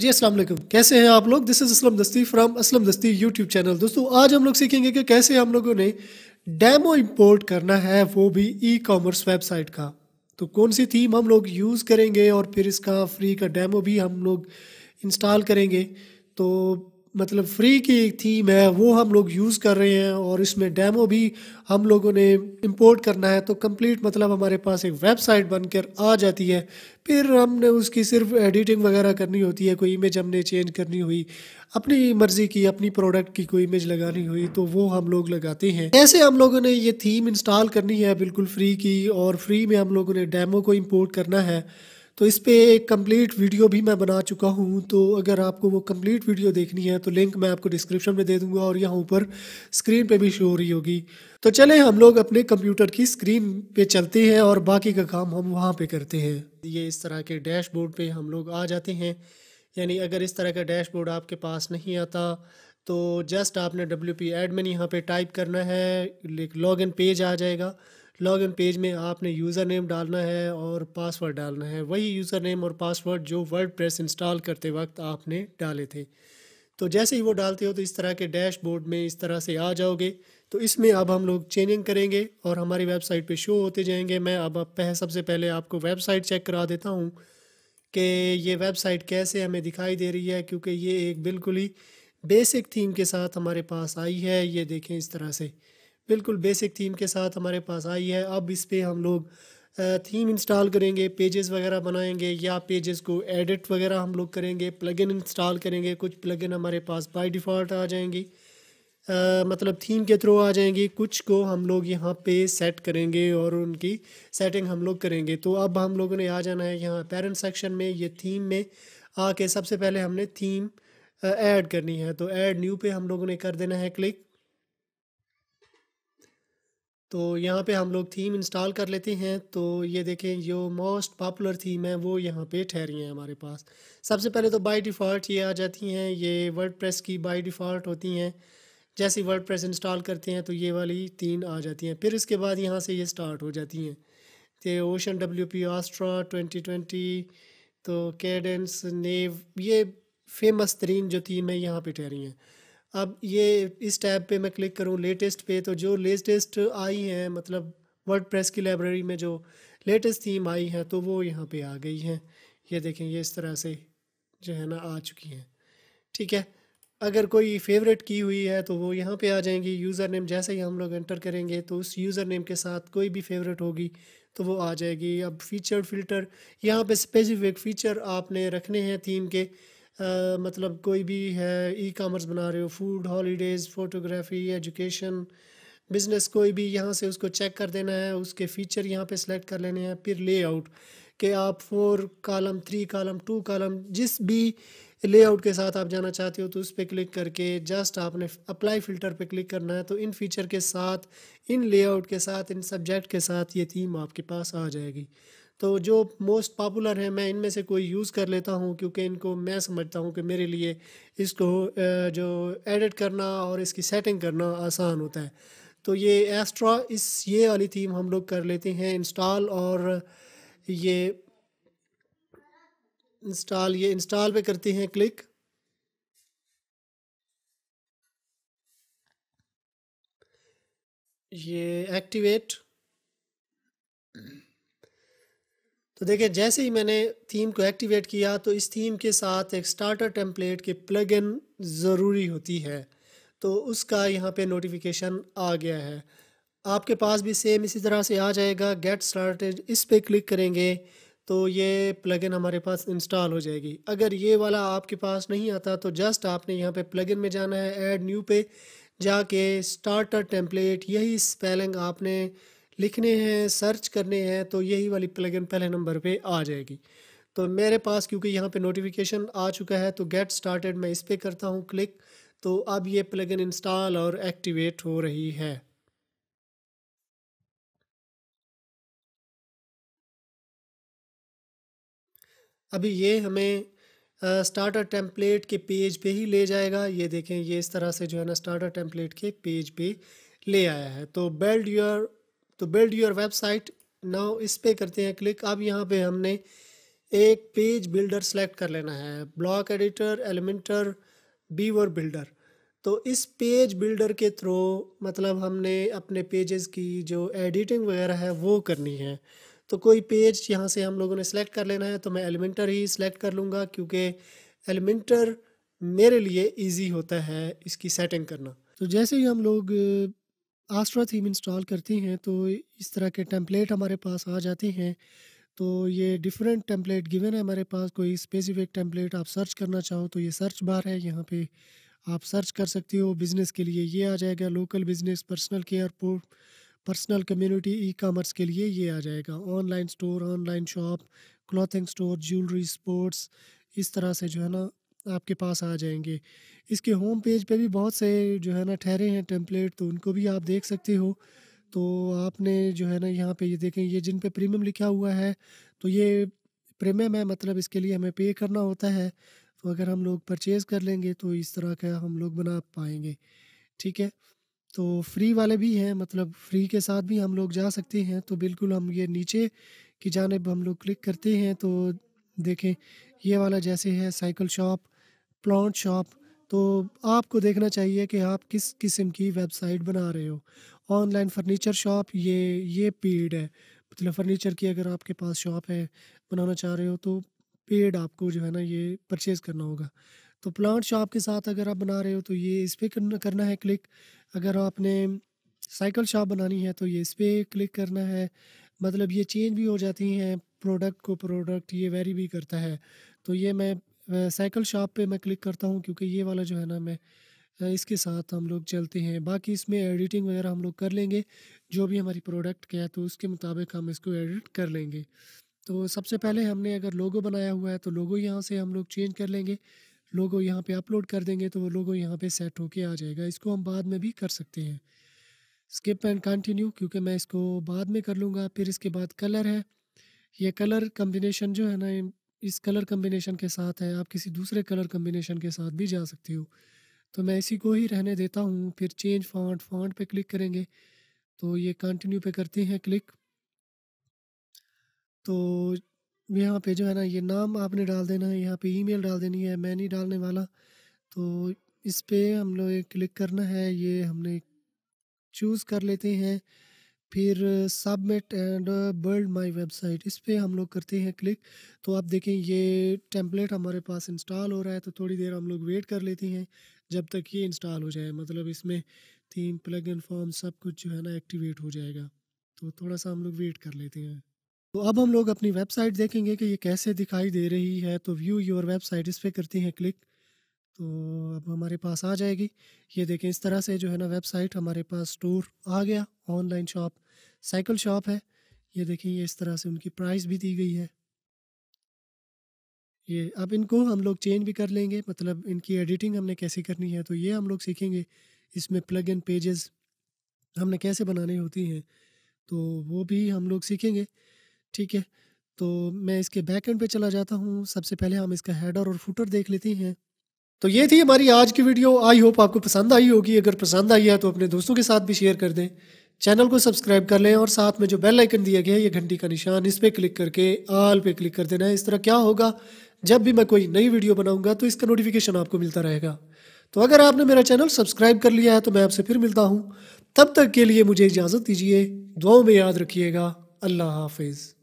जी अस्सलाम वालेकुम कैसे हैं आप लोग दिस इज़ असलम दस्ती फ्रॉम असलम दस्ती यूट्यूब चैनल दोस्तों आज हम लोग सीखेंगे कि कैसे हम लोगों ने डैमो इंपोर्ट करना है वो भी ई कॉमर्स वेबसाइट का तो कौन सी थीम हम लोग यूज़ करेंगे और फिर इसका फ्री का डैमो भी हम लोग इंस्टॉल करेंगे तो मतलब फ्री की थी मैं वो हम लोग यूज़ कर रहे हैं और इसमें डेमो भी हम लोगों ने इंपोर्ट करना है तो कंप्लीट मतलब हमारे पास एक वेबसाइट बनकर आ जाती है फिर हमने उसकी सिर्फ एडिटिंग वगैरह करनी होती है कोई इमेज हमने चेंज करनी हुई अपनी मर्ज़ी की अपनी प्रोडक्ट की कोई इमेज लगानी हुई तो वो हम लोग लगाते हैं ऐसे हम लोगों ने ये थीम इंस्टॉल करनी है बिल्कुल फ्री की और फ्री में हम लोगों ने डैमो को इम्पोर्ट करना है तो इस पर कंप्लीट वीडियो भी मैं बना चुका हूँ तो अगर आपको वो कंप्लीट वीडियो देखनी है तो लिंक मैं आपको डिस्क्रिप्शन में दे दूँगा और यहाँ ऊपर स्क्रीन पर भी शो हो रही होगी तो चले हम लोग अपने कंप्यूटर की स्क्रीन पे चलते हैं और बाकी का काम हम वहाँ पे करते हैं ये इस तरह के डैशबोर्ड पे हम लोग आ जाते हैं यानी अगर इस तरह का डैशबोर्ड आपके पास नहीं आता तो जस्ट आपने डब्ल्यू पी एडमिन यहाँ पर टाइप करना है लॉग इन पेज आ जाएगा लॉग इन पेज में आपने यूज़र नेम डालना है और पासवर्ड डालना है वही यूज़र नेम और पासवर्ड जो वर्ड प्रेस इंस्टॉल करते वक्त आपने डाले थे तो जैसे ही वो डालते हो तो इस तरह के डैशबोर्ड में इस तरह से आ जाओगे तो इसमें अब हम लोग चेंजिंग करेंगे और हमारी वेबसाइट पे शो होते जाएंगे मैं अब पह, सबसे पहले आपको वेबसाइट चेक करा देता हूँ कि ये वेबसाइट कैसे हमें दिखाई दे रही है क्योंकि ये एक बिल्कुल ही बेसिक थीम के साथ हमारे पास आई है ये देखें इस तरह से बिल्कुल बेसिक थीम के साथ हमारे पास आई है अब इस पर हम लोग थीम इंस्टॉल करेंगे पेजेस वगैरह बनाएंगे या पेजेस को एडिट वगैरह हम लोग करेंगे प्लगइन इंस्टॉल करेंगे कुछ प्लगइन हमारे पास बाय डिफ़ॉल्ट आ जाएंगी आ, मतलब थीम के थ्रू आ जाएंगी कुछ को हम लोग यहाँ पे सेट करेंगे और उनकी सेटिंग हम लोग करेंगे तो अब हम लोगों ने आ जाना है यहाँ पेरेंट सेक्शन में ये थीम में आके सबसे पहले हमने थीम ऐड करनी है तो ऐड न्यू पे हम लोगों ने कर देना है क्लिक तो यहाँ पे हम लोग थीम इंस्टॉल कर लेते हैं तो ये देखें जो मोस्ट पॉपुलर थीम है वो यहाँ पे ठहरी हैं हमारे पास सबसे पहले तो बाय डिफ़ॉल्ट ये आ जाती हैं ये वर्डप्रेस की बाय डिफ़ॉल्ट होती हैं जैसे वर्डप्रेस इंस्टॉल करते हैं तो ये वाली तीन आ जाती हैं फिर इसके बाद यहाँ से ये स्टार्ट हो जाती हैं तो Ocean W P Astra twenty twenty तो कैडेंस नेव ये फेमस तरीन जो थीम है यहाँ पर ठहरी हैं अब ये इस टैब पे मैं क्लिक करूँ लेटेस्ट पे तो जो लेटेस्ट आई हैं मतलब वर्ड की लाइब्रेरी में जो लेटेस्ट थीम आई हैं तो वो यहाँ पे आ गई हैं ये देखें ये इस तरह से जो है ना आ चुकी हैं ठीक है अगर कोई फेवरेट की हुई है तो वो यहाँ पे आ जाएंगी यूज़र नेम जैसे ही हम लोग एंटर करेंगे तो उस यूज़र नेम के साथ कोई भी फेवरेट होगी तो वो आ जाएगी अब फीचर फिल्टर यहाँ पे स्पेसिफिक फ़ीचर आपने रखने हैं थीम के मतलब कोई भी है ई कामर्स बना रहे हो food holidays photography education business कोई भी यहाँ से उसको चेक कर देना है उसके फ़ीचर यहाँ पे सेलेक्ट कर लेने हैं फिर लेआउट के आप four column three column two column जिस भी लेआउट के साथ आप जाना चाहते हो तो उस पर क्लिक करके जस्ट आपने अप्लाई फ़िल्टर पे क्लिक करना है तो इन फीचर के साथ इन लेआउट के साथ इन सब्जेक्ट के साथ ये थीम आपके पास आ जाएगी तो जो मोस्ट पॉपुलर हैं मैं इनमें से कोई यूज़ कर लेता हूँ क्योंकि इनको मैं समझता हूँ कि मेरे लिए इसको जो एडिट करना और इसकी सेटिंग करना आसान होता है तो ये एस्ट्रा इस ये वाली थीम हम लोग कर लेते हैं इंस्टॉल और ये इंस्टॉल ये इंस्टॉल पे करते हैं क्लिक ये एक्टिवेट तो देखिए जैसे ही मैंने थीम को एक्टिवेट किया तो इस थीम के साथ एक स्टार्टर टेम्पलेट के प्लगइन ज़रूरी होती है तो उसका यहाँ पे नोटिफिकेशन आ गया है आपके पास भी सेम इसी तरह से आ जाएगा गेट स्टार्टेड इस पर क्लिक करेंगे तो ये प्लगइन हमारे पास इंस्टॉल हो जाएगी अगर ये वाला आपके पास नहीं आता तो जस्ट आपने यहाँ पे प्लगइन में जाना है एड न्यू पे जाके स्टार्टर टेम्पलेट यही स्पेलिंग आपने लिखने हैं सर्च करने हैं तो यही वाली प्लगइन पहले नंबर पे आ जाएगी तो मेरे पास क्योंकि यहाँ पे नोटिफिकेशन आ चुका है तो गेट स्टार्टेड मैं इस पर करता हूँ क्लिक तो अब ये प्लगइन इंस्टॉल और एक्टिवेट हो रही है अभी ये हमें स्टार्टर टेम्पलेट के पेज पे ही ले जाएगा ये देखें ये इस तरह से जो है ना स्टार्टर टेम्पलेट के पेज पे ले आया है तो बेल्ड योर तो बिल्ड योर वेबसाइट नाउ इस पे करते हैं क्लिक अब यहाँ पे हमने एक पेज बिल्डर सेलेक्ट कर लेना है block editor Elementor Beaver Builder तो इस पेज बिल्डर के थ्रू मतलब हमने अपने पेजेस की जो एडिटिंग वगैरह है वो करनी है तो कोई पेज यहाँ से हम लोगों ने सेलेक्ट कर लेना है तो मैं एलिमेंटर ही सिलेक्ट कर लूँगा क्योंकि एलिमेंटर मेरे लिए इजी होता है इसकी सेटिंग करना तो जैसे ही हम लोग आस्ट्रा थीम इंस्टॉल करती हैं तो इस तरह के टेम्पलेट हमारे पास आ जाते हैं तो ये डिफरेंट टेम्पलेट गिवन है हमारे पास कोई स्पेसिफिक टेम्पलेट आप सर्च करना चाहो तो ये सर्च बार है यहाँ पे आप सर्च कर सकते हो बिज़नेस के लिए ये आ जाएगा local business personal care personal community e commerce के लिए ये आ जाएगा online store online shop clothing store jewellery sports इस तरह से जो है ना आपके पास आ जाएंगे इसके होम पेज पे भी बहुत से जो है ना ठहरे हैं टेम्पलेट तो उनको भी आप देख सकते हो तो आपने जो है ना यहाँ पे ये देखें ये जिन पे प्रीमियम लिखा हुआ है तो ये प्रीमियम है मतलब इसके लिए हमें पे करना होता है तो अगर हम लोग परचेज़ कर लेंगे तो इस तरह का हम लोग बना पाएंगे ठीक है तो फ्री वाले भी हैं मतलब फ्री के साथ भी हम लोग जा सकते हैं तो बिल्कुल हम ये नीचे की जानब हम लोग क्लिक करते हैं तो देखें ये वाला जैसे है साइकिल शॉप प्लांट शॉप तो आपको देखना चाहिए कि आप किस किस्म की वेबसाइट बना रहे हो ऑनलाइन फर्नीचर शॉप ये ये पेड है मतलब फर्नीचर की अगर आपके पास शॉप है बनाना चाह रहे हो तो पेड आपको जो है ना ये परचेज़ करना होगा तो प्लांट शॉप के साथ अगर आप बना रहे हो तो ये इस पर करना है क्लिक अगर आपने साइकिल शॉप बनानी है तो ये इस पर क्लिक करना है मतलब ये चेंज भी हो जाती हैं प्रोडक्ट को प्रोडक्ट ये वेरी भी करता है तो ये मैं साइकिल शॉप पे मैं क्लिक करता हूँ क्योंकि ये वाला जो है ना मैं इसके साथ हम लोग चलते हैं बाकी इसमें एडिटिंग वगैरह हम लोग कर लेंगे जो भी हमारी प्रोडक्ट क्या है तो उसके मुताबिक हम इसको एडिट कर लेंगे तो सबसे पहले हमने अगर लोगो बनाया हुआ है तो लोगो यहाँ से हम लोग चेंज कर लेंगे लोगो यहाँ पे अपलोड कर देंगे तो वो लोगो यहाँ पे सेट होके आ जाएगा इसको हम बाद में भी कर सकते हैं स्किप एंड कंटिन्यू क्योंकि मैं इसको बाद में कर लूँगा फिर इसके बाद कलर है ये कलर कम्बिनेशन जो है ना इस कलर कम्बिनेशन के साथ है आप किसी दूसरे कलर कम्बिनेशन के साथ भी जा सकते हो तो मैं इसी को ही रहने देता हूँ फिर चेंज फॉन्ट फॉन्ट पे क्लिक करेंगे तो ये कंटिन्यू पे करते हैं क्लिक तो यहाँ पे जो है ना ये नाम आपने डाल देना है यहाँ पे ईमेल डाल देनी है मैं नहीं डालने वाला तो इस पर हम लोग क्लिक करना है ये हमने चूज़ कर लेते हैं फिर submit and build my website इस पर हम लोग करते हैं क्लिक तो आप देखें ये टेम्पलेट हमारे पास इंस्टॉल हो रहा है तो थोड़ी देर हम लोग वेट कर लेते हैं जब तक ये इंस्टॉल हो जाए मतलब इसमें थीम प्लग इन फॉर्म सब कुछ जो है ना एक्टिवेट हो जाएगा तो थोड़ा सा हम लोग वेट कर लेते हैं तो अब हम लोग अपनी वेबसाइट देखेंगे कि ये कैसे दिखाई दे रही है तो व्यू योर वेबसाइट इस पर करते हैं क्लिक तो अब हमारे पास आ जाएगी ये देखें इस तरह से जो है ना वेबसाइट हमारे पास स्टोर आ गया ऑनलाइन शॉप साइकिल शॉप है ये देखें ये इस तरह से उनकी प्राइस भी दी गई है ये अब इनको हम लोग चेंज भी कर लेंगे मतलब इनकी एडिटिंग हमने कैसे करनी है तो ये हम लोग सीखेंगे इसमें प्लग इन पेजेस हमने कैसे बनानी होती हैं तो वो भी हम लोग सीखेंगे ठीक है तो मैं इसके बैक एंड पे चला जाता हूँ सबसे पहले हम इसका हेडर और फुटर देख लेते हैं तो ये थी हमारी आज की वीडियो आई होप आपको पसंद आई होगी अगर पसंद आई है तो अपने दोस्तों के साथ भी शेयर कर दें चैनल को सब्सक्राइब कर लें और साथ में जो बेल आइकन दिया गया है ये घंटी का निशान इस पर क्लिक करके आल पे क्लिक कर देना है इस तरह क्या होगा जब भी मैं कोई नई वीडियो बनाऊंगा तो इसका नोटिफिकेशन आपको मिलता रहेगा तो अगर आपने मेरा चैनल सब्सक्राइब कर लिया है तो मैं आपसे फिर मिलता हूँ तब तक के लिए मुझे इजाज़त दीजिए दुआओं में याद रखिएगा अल्लाह हाफिज़